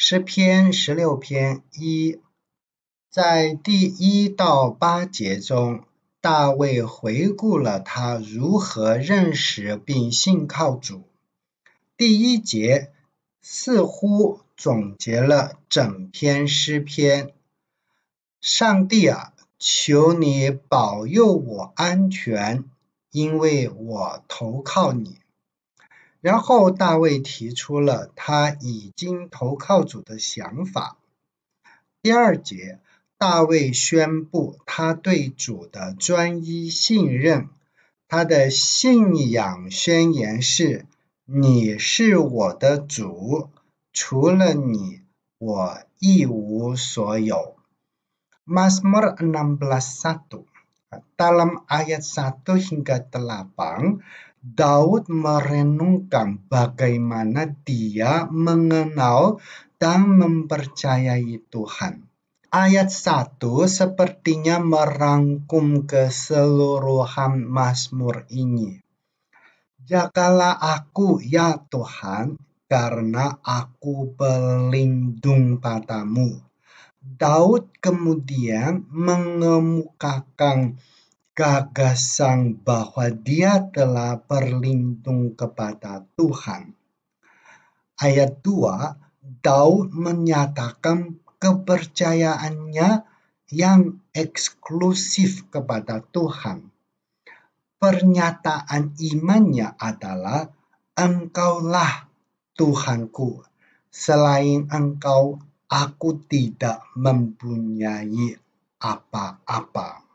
诗篇十六篇一，在第一到八节中，大卫回顾了他如何认识并信靠主。第一节似乎总结了整篇诗篇。上帝啊，求你保佑我安全，因为我投靠你。然后大卫提出了他已经投靠主的想法。第二节，大卫宣布他对主的专一信任。他的信仰宣言是：“你是我的主，除了你，我一无所有。”，mas malam blasa satu，dalam ayat satu hingga telapang。Daud merenungkan bagaimana dia mengenal dan mempercayai Tuhan. Ayat 1 sepertinya merangkum keseluruhan Mazmur ini. Jagalah aku ya Tuhan, karena aku berlindung padamu. Daud kemudian mengemukakan gagasan bahwa dia telah berlindung kepada Tuhan. Ayat 2, Daud menyatakan kepercayaannya yang eksklusif kepada Tuhan. Pernyataan imannya adalah Engkaulah Tuhanku. Selain Engkau, aku tidak mempunyai apa-apa.